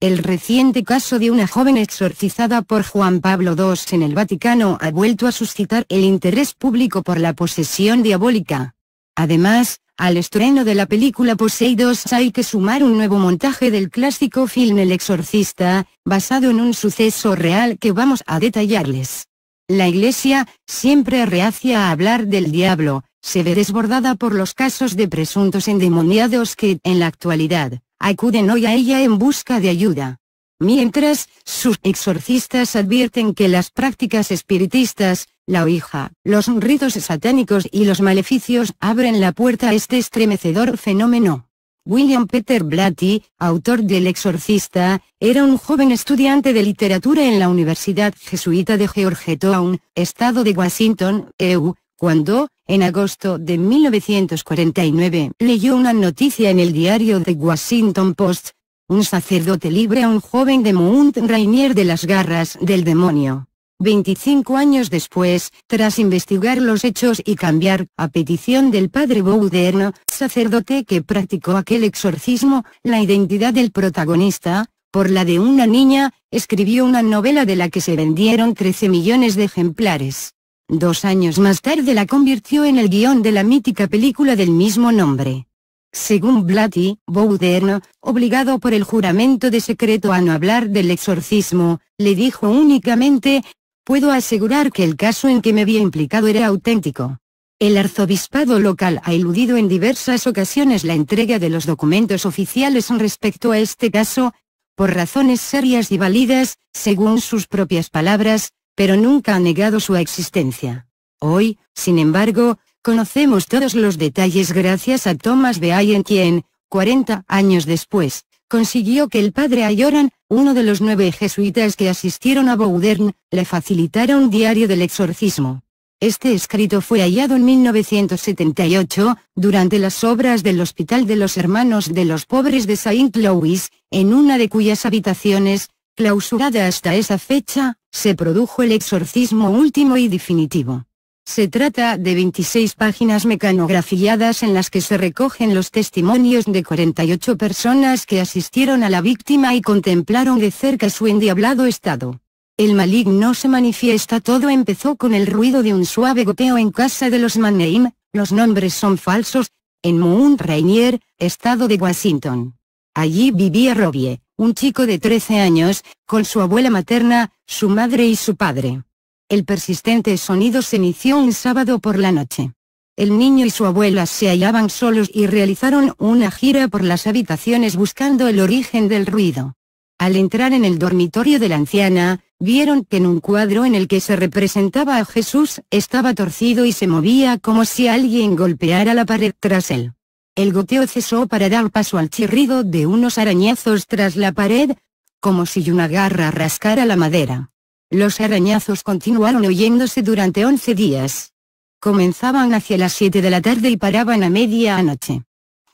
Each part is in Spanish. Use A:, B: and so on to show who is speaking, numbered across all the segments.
A: El reciente caso de una joven exorcizada por Juan Pablo II en el Vaticano ha vuelto a suscitar el interés público por la posesión diabólica. Además, al estreno de la película Poseidos hay que sumar un nuevo montaje del clásico film El Exorcista, basado en un suceso real que vamos a detallarles. La Iglesia, siempre reacia a hablar del diablo, se ve desbordada por los casos de presuntos endemoniados que, en la actualidad, acuden hoy a ella en busca de ayuda. Mientras, sus exorcistas advierten que las prácticas espiritistas, la oija, los ritos satánicos y los maleficios abren la puerta a este estremecedor fenómeno. William Peter Blatty, autor del Exorcista, era un joven estudiante de literatura en la Universidad Jesuita de Georgetown, estado de Washington, EU, cuando, en agosto de 1949, leyó una noticia en el diario The Washington Post, un sacerdote libre a un joven de Mount Rainier de las garras del demonio. 25 años después, tras investigar los hechos y cambiar, a petición del padre Bouderno, sacerdote que practicó aquel exorcismo, la identidad del protagonista, por la de una niña, escribió una novela de la que se vendieron 13 millones de ejemplares. Dos años más tarde la convirtió en el guión de la mítica película del mismo nombre. Según Blatty, Bouderno, obligado por el juramento de secreto a no hablar del exorcismo, le dijo únicamente, puedo asegurar que el caso en que me había implicado era auténtico. El arzobispado local ha eludido en diversas ocasiones la entrega de los documentos oficiales respecto a este caso, por razones serias y válidas, según sus propias palabras, pero nunca ha negado su existencia. Hoy, sin embargo, conocemos todos los detalles gracias a Thomas de quien, 40 años después, consiguió que el padre Ayoran, uno de los nueve jesuitas que asistieron a Boudern, le facilitara un diario del exorcismo. Este escrito fue hallado en 1978, durante las obras del Hospital de los Hermanos de los Pobres de Saint Louis, en una de cuyas habitaciones, clausurada hasta esa fecha, se produjo el exorcismo último y definitivo. Se trata de 26 páginas mecanografiadas en las que se recogen los testimonios de 48 personas que asistieron a la víctima y contemplaron de cerca su endiablado estado. El maligno se manifiesta todo empezó con el ruido de un suave goteo en casa de los Mannheim. los nombres son falsos, en Mount Rainier, estado de Washington. Allí vivía Robbie, un chico de 13 años, con su abuela materna, su madre y su padre. El persistente sonido se inició un sábado por la noche. El niño y su abuela se hallaban solos y realizaron una gira por las habitaciones buscando el origen del ruido. Al entrar en el dormitorio de la anciana, vieron que en un cuadro en el que se representaba a Jesús estaba torcido y se movía como si alguien golpeara la pared tras él el goteo cesó para dar paso al chirrido de unos arañazos tras la pared, como si una garra rascara la madera. Los arañazos continuaron oyéndose durante 11 días. Comenzaban hacia las 7 de la tarde y paraban a media noche.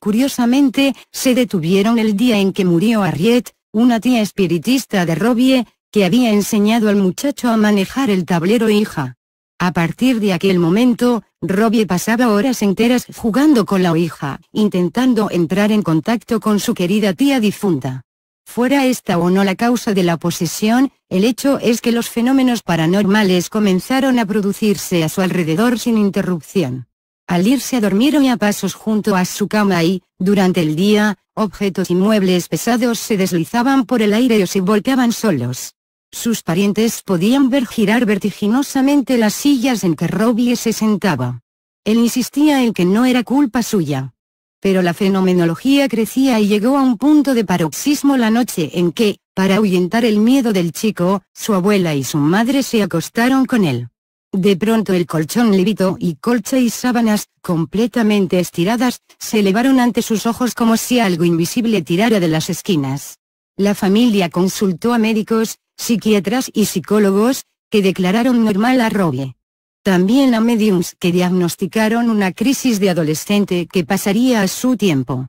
A: Curiosamente, se detuvieron el día en que murió Harriet, una tía espiritista de Robbie, que había enseñado al muchacho a manejar el tablero hija. A partir de aquel momento, Robbie pasaba horas enteras jugando con la hija, intentando entrar en contacto con su querida tía difunta. Fuera esta o no la causa de la posesión, el hecho es que los fenómenos paranormales comenzaron a producirse a su alrededor sin interrupción. Al irse a dormir a pasos junto a su cama y, durante el día, objetos y muebles pesados se deslizaban por el aire o se volcaban solos. Sus parientes podían ver girar vertiginosamente las sillas en que Robbie se sentaba. Él insistía en que no era culpa suya. Pero la fenomenología crecía y llegó a un punto de paroxismo la noche en que, para ahuyentar el miedo del chico, su abuela y su madre se acostaron con él. De pronto el colchón levitó y colcha y sábanas, completamente estiradas, se elevaron ante sus ojos como si algo invisible tirara de las esquinas. La familia consultó a médicos, psiquiatras y psicólogos, que declararon normal a Robbie. También a mediums que diagnosticaron una crisis de adolescente que pasaría a su tiempo.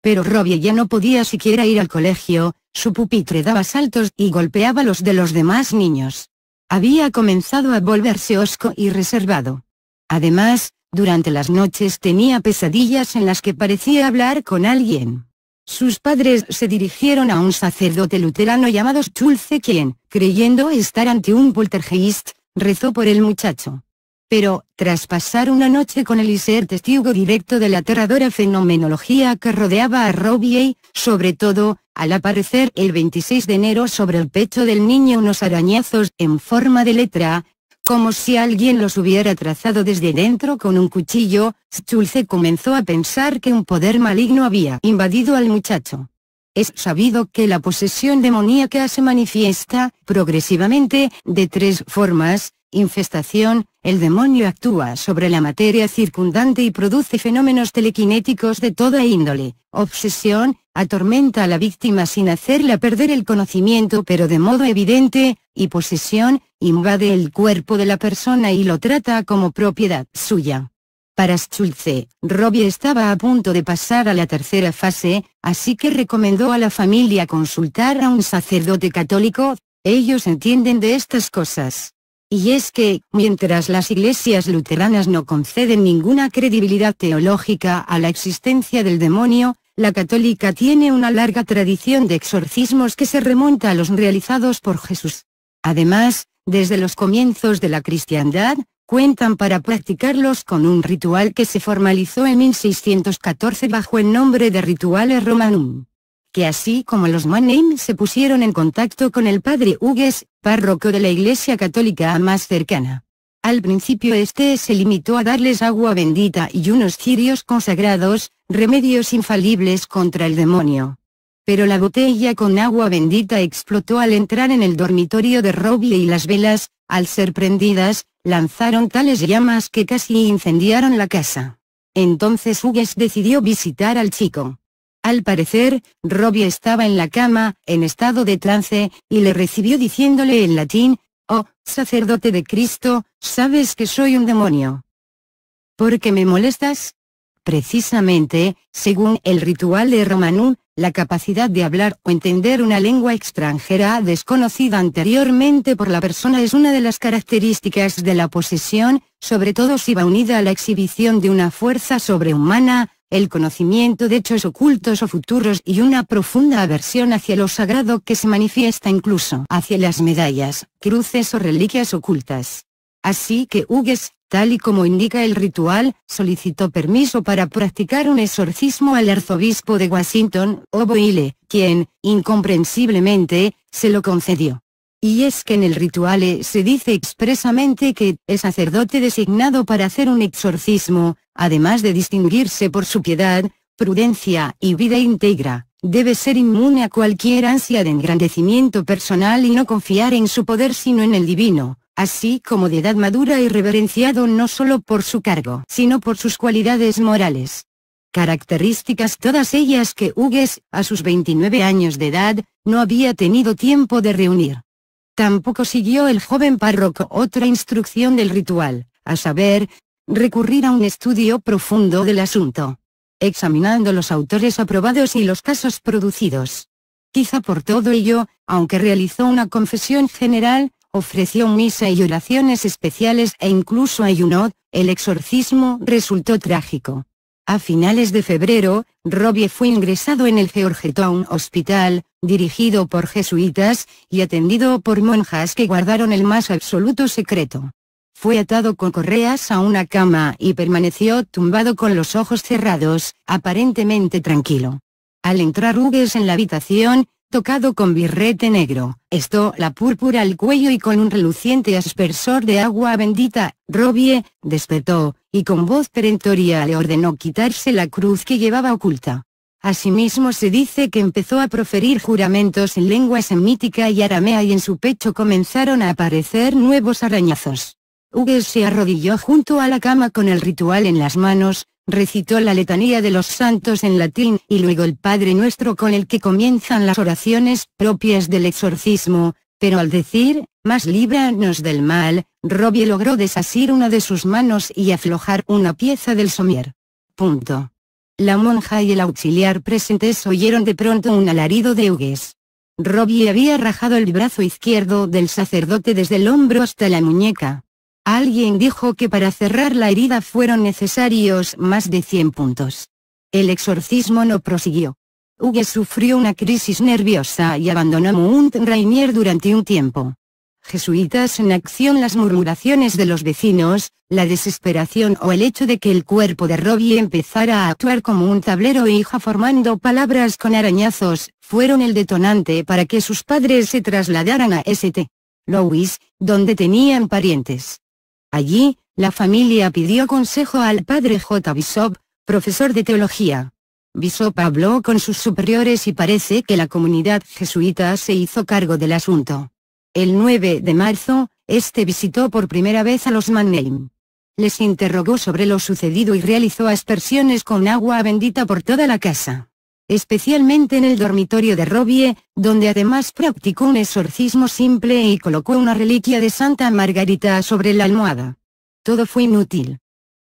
A: Pero Robbie ya no podía siquiera ir al colegio, su pupitre daba saltos y golpeaba los de los demás niños. Había comenzado a volverse osco y reservado. Además, durante las noches tenía pesadillas en las que parecía hablar con alguien. Sus padres se dirigieron a un sacerdote luterano llamado Schulze quien, creyendo estar ante un poltergeist, rezó por el muchacho. Pero, tras pasar una noche con el y ser testigo directo de la aterradora fenomenología que rodeaba a Robbie, sobre todo, al aparecer el 26 de enero sobre el pecho del niño unos arañazos en forma de letra como si alguien los hubiera trazado desde dentro con un cuchillo, Schulze comenzó a pensar que un poder maligno había invadido al muchacho. Es sabido que la posesión demoníaca se manifiesta, progresivamente, de tres formas, infestación, el demonio actúa sobre la materia circundante y produce fenómenos telequinéticos de toda índole, obsesión, atormenta a la víctima sin hacerla perder el conocimiento pero de modo evidente, y posesión, invade el cuerpo de la persona y lo trata como propiedad suya. Para Schulze, Robbie estaba a punto de pasar a la tercera fase, así que recomendó a la familia consultar a un sacerdote católico, ellos entienden de estas cosas. Y es que, mientras las iglesias luteranas no conceden ninguna credibilidad teológica a la existencia del demonio, la católica tiene una larga tradición de exorcismos que se remonta a los realizados por Jesús. Además, desde los comienzos de la cristiandad, cuentan para practicarlos con un ritual que se formalizó en 1614 bajo el nombre de Rituales Romanum. Que así como los Mannheim se pusieron en contacto con el padre Hugues, párroco de la iglesia católica más cercana. Al principio este se limitó a darles agua bendita y unos cirios consagrados, remedios infalibles contra el demonio pero la botella con agua bendita explotó al entrar en el dormitorio de Robbie y las velas, al ser prendidas, lanzaron tales llamas que casi incendiaron la casa. Entonces Hughes decidió visitar al chico. Al parecer, Robbie estaba en la cama, en estado de trance, y le recibió diciéndole en latín, «Oh, sacerdote de Cristo, sabes que soy un demonio. ¿Por qué me molestas?» Precisamente, según el ritual de Romanú, la capacidad de hablar o entender una lengua extranjera desconocida anteriormente por la persona es una de las características de la posesión, sobre todo si va unida a la exhibición de una fuerza sobrehumana, el conocimiento de hechos ocultos o futuros y una profunda aversión hacia lo sagrado que se manifiesta incluso hacia las medallas, cruces o reliquias ocultas. Así que Hugues, Tal y como indica el ritual, solicitó permiso para practicar un exorcismo al arzobispo de Washington, Oboile, quien, incomprensiblemente, se lo concedió. Y es que en el ritual e, se dice expresamente que el sacerdote designado para hacer un exorcismo, además de distinguirse por su piedad, prudencia y vida íntegra, debe ser inmune a cualquier ansia de engrandecimiento personal y no confiar en su poder sino en el divino, así como de edad madura y reverenciado no solo por su cargo, sino por sus cualidades morales. Características todas ellas que Hugues, a sus 29 años de edad, no había tenido tiempo de reunir. Tampoco siguió el joven párroco otra instrucción del ritual, a saber, recurrir a un estudio profundo del asunto. Examinando los autores aprobados y los casos producidos. Quizá por todo ello, aunque realizó una confesión general, ofreció misa y oraciones especiales e incluso ayunó, el exorcismo resultó trágico. A finales de febrero, Robbie fue ingresado en el Georgetown Hospital, dirigido por jesuitas, y atendido por monjas que guardaron el más absoluto secreto. Fue atado con correas a una cama y permaneció tumbado con los ojos cerrados, aparentemente tranquilo. Al entrar Hugues en la habitación, tocado con birrete negro, la púrpura al cuello y con un reluciente aspersor de agua bendita, Robie, despertó, y con voz perentoria le ordenó quitarse la cruz que llevaba oculta. Asimismo se dice que empezó a proferir juramentos en lengua semítica y aramea y en su pecho comenzaron a aparecer nuevos arañazos. Hugues se arrodilló junto a la cama con el ritual en las manos, recitó la letanía de los santos en latín y luego el Padre Nuestro con el que comienzan las oraciones propias del exorcismo, pero al decir, más líbranos del mal, Robbie logró desasir una de sus manos y aflojar una pieza del somier. Punto. La monja y el auxiliar presentes oyeron de pronto un alarido de Hugues. Robbie había rajado el brazo izquierdo del sacerdote desde el hombro hasta la muñeca. Alguien dijo que para cerrar la herida fueron necesarios más de 100 puntos. El exorcismo no prosiguió. Hugues sufrió una crisis nerviosa y abandonó Mount Rainier durante un tiempo. Jesuitas en acción las murmuraciones de los vecinos, la desesperación o el hecho de que el cuerpo de Robbie empezara a actuar como un tablero e hija formando palabras con arañazos, fueron el detonante para que sus padres se trasladaran a St. Louis, donde tenían parientes. Allí, la familia pidió consejo al padre J. Bishop, profesor de teología. Bishop habló con sus superiores y parece que la comunidad jesuita se hizo cargo del asunto. El 9 de marzo, este visitó por primera vez a los Mannheim. Les interrogó sobre lo sucedido y realizó aspersiones con agua bendita por toda la casa especialmente en el dormitorio de Robbie, donde además practicó un exorcismo simple y colocó una reliquia de Santa Margarita sobre la almohada. Todo fue inútil.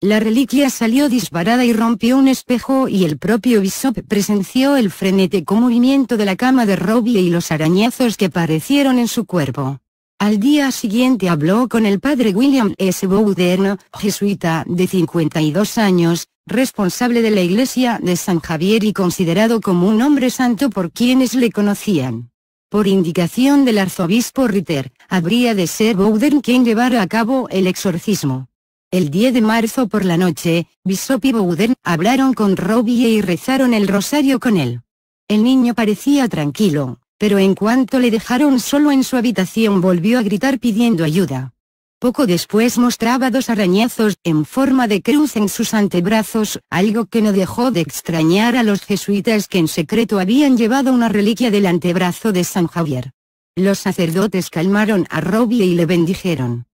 A: La reliquia salió disparada y rompió un espejo y el propio Bishop presenció el frenético movimiento de la cama de Robbie y los arañazos que aparecieron en su cuerpo. Al día siguiente habló con el padre William S. Bowden, jesuita de 52 años, responsable de la iglesia de San Javier y considerado como un hombre santo por quienes le conocían. Por indicación del arzobispo Ritter, habría de ser Bowden quien llevara a cabo el exorcismo. El 10 de marzo por la noche, Bishop y Bowden hablaron con Robbie y rezaron el rosario con él. El niño parecía tranquilo, pero en cuanto le dejaron solo en su habitación volvió a gritar pidiendo ayuda. Poco después mostraba dos arañazos en forma de cruz en sus antebrazos, algo que no dejó de extrañar a los jesuitas que en secreto habían llevado una reliquia del antebrazo de San Javier. Los sacerdotes calmaron a Robbie y le bendijeron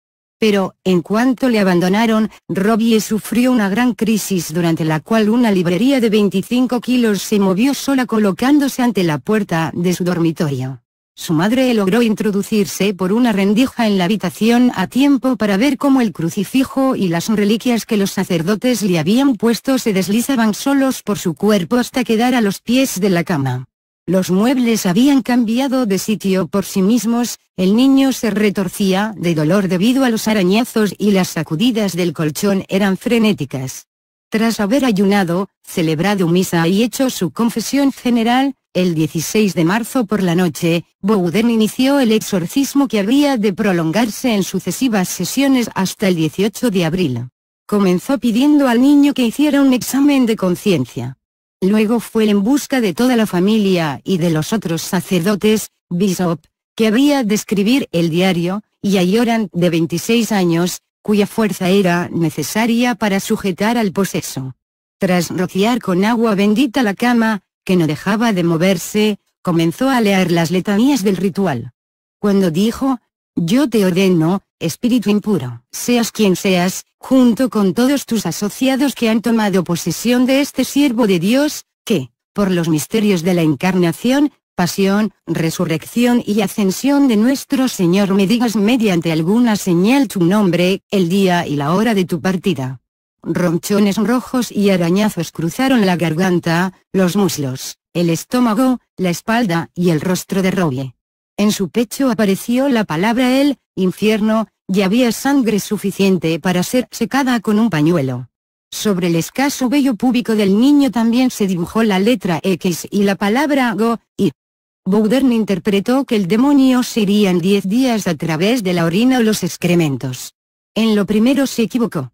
A: pero en cuanto le abandonaron, Robbie sufrió una gran crisis durante la cual una librería de 25 kilos se movió sola colocándose ante la puerta de su dormitorio. Su madre logró introducirse por una rendija en la habitación a tiempo para ver cómo el crucifijo y las reliquias que los sacerdotes le habían puesto se deslizaban solos por su cuerpo hasta quedar a los pies de la cama. Los muebles habían cambiado de sitio por sí mismos, el niño se retorcía de dolor debido a los arañazos y las sacudidas del colchón eran frenéticas. Tras haber ayunado, celebrado misa y hecho su confesión general, el 16 de marzo por la noche, Bowden inició el exorcismo que había de prolongarse en sucesivas sesiones hasta el 18 de abril. Comenzó pidiendo al niño que hiciera un examen de conciencia. Luego fue en busca de toda la familia y de los otros sacerdotes, Bishop, que había de escribir el diario, y a Yoran de 26 años, cuya fuerza era necesaria para sujetar al poseso. Tras rociar con agua bendita la cama, que no dejaba de moverse, comenzó a leer las letanías del ritual. Cuando dijo, yo te ordeno, espíritu impuro, seas quien seas, junto con todos tus asociados que han tomado posesión de este siervo de Dios, que, por los misterios de la encarnación, pasión, resurrección y ascensión de nuestro Señor me digas mediante alguna señal tu nombre, el día y la hora de tu partida. Ronchones rojos y arañazos cruzaron la garganta, los muslos, el estómago, la espalda y el rostro de Robbie en su pecho apareció la palabra el, infierno, y había sangre suficiente para ser secada con un pañuelo. Sobre el escaso vello púbico del niño también se dibujó la letra X y la palabra go, y. Boudern interpretó que el demonio se iría en 10 días a través de la orina o los excrementos. En lo primero se equivocó.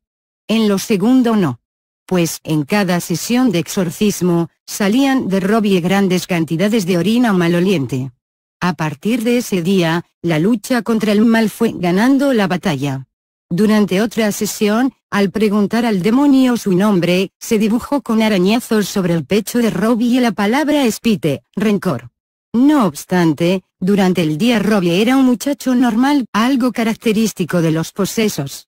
A: En lo segundo no. Pues en cada sesión de exorcismo, salían de Robbie grandes cantidades de orina maloliente. A partir de ese día, la lucha contra el mal fue ganando la batalla. Durante otra sesión, al preguntar al demonio su nombre, se dibujó con arañazos sobre el pecho de Robbie la palabra espite, rencor. No obstante, durante el día Robbie era un muchacho normal, algo característico de los posesos.